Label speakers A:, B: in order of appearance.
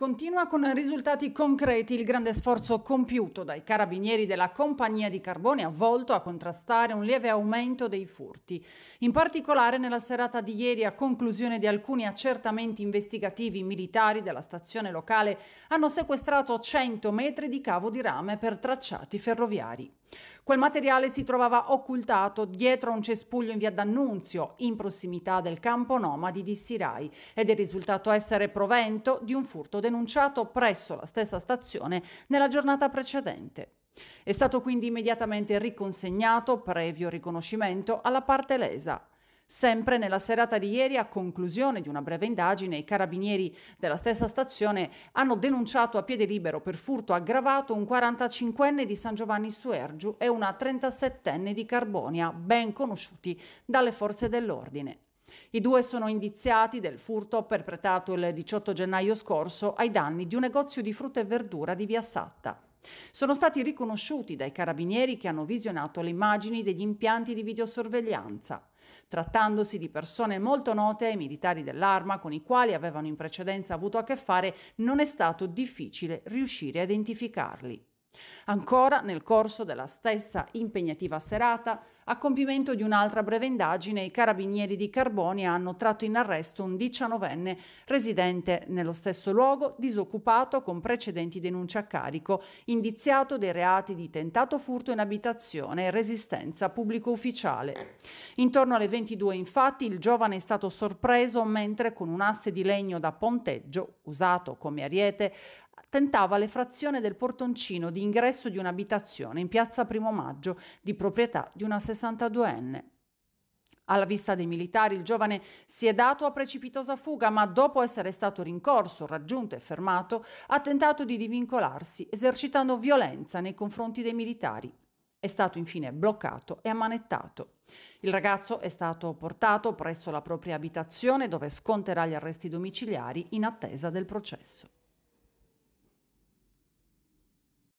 A: Continua con risultati concreti il grande sforzo compiuto dai carabinieri della compagnia di carbone avvolto a contrastare un lieve aumento dei furti. In particolare nella serata di ieri a conclusione di alcuni accertamenti investigativi militari della stazione locale hanno sequestrato 100 metri di cavo di rame per tracciati ferroviari. Quel materiale si trovava occultato dietro a un cespuglio in via D'Annunzio, in prossimità del campo nomadi di Sirai, ed è risultato essere provento di un furto del denunciato presso la stessa stazione nella giornata precedente. È stato quindi immediatamente riconsegnato, previo riconoscimento, alla parte lesa. Sempre nella serata di ieri, a conclusione di una breve indagine, i carabinieri della stessa stazione hanno denunciato a piede libero per furto aggravato un 45enne di San Giovanni Suergiu e una 37enne di Carbonia, ben conosciuti dalle forze dell'ordine. I due sono indiziati del furto perpetrato il 18 gennaio scorso ai danni di un negozio di frutta e verdura di Via Satta. Sono stati riconosciuti dai carabinieri che hanno visionato le immagini degli impianti di videosorveglianza, trattandosi di persone molto note ai militari dell'arma con i quali avevano in precedenza avuto a che fare, non è stato difficile riuscire a identificarli. Ancora, nel corso della stessa impegnativa serata, a compimento di un'altra breve indagine, i carabinieri di Carboni hanno tratto in arresto un diciannovenne residente nello stesso luogo, disoccupato con precedenti denunce a carico, indiziato dei reati di tentato furto in abitazione e resistenza pubblico ufficiale. Intorno alle 22, infatti, il giovane è stato sorpreso mentre con un asse di legno da ponteggio, usato come ariete, tentava l'effrazione del portoncino di ingresso di un'abitazione in piazza Primo Maggio di proprietà di una 62enne. Alla vista dei militari il giovane si è dato a precipitosa fuga, ma dopo essere stato rincorso, raggiunto e fermato, ha tentato di divincolarsi, esercitando violenza nei confronti dei militari. È stato infine bloccato e ammanettato. Il ragazzo è stato portato presso la propria abitazione dove sconterà gli arresti domiciliari in attesa del processo.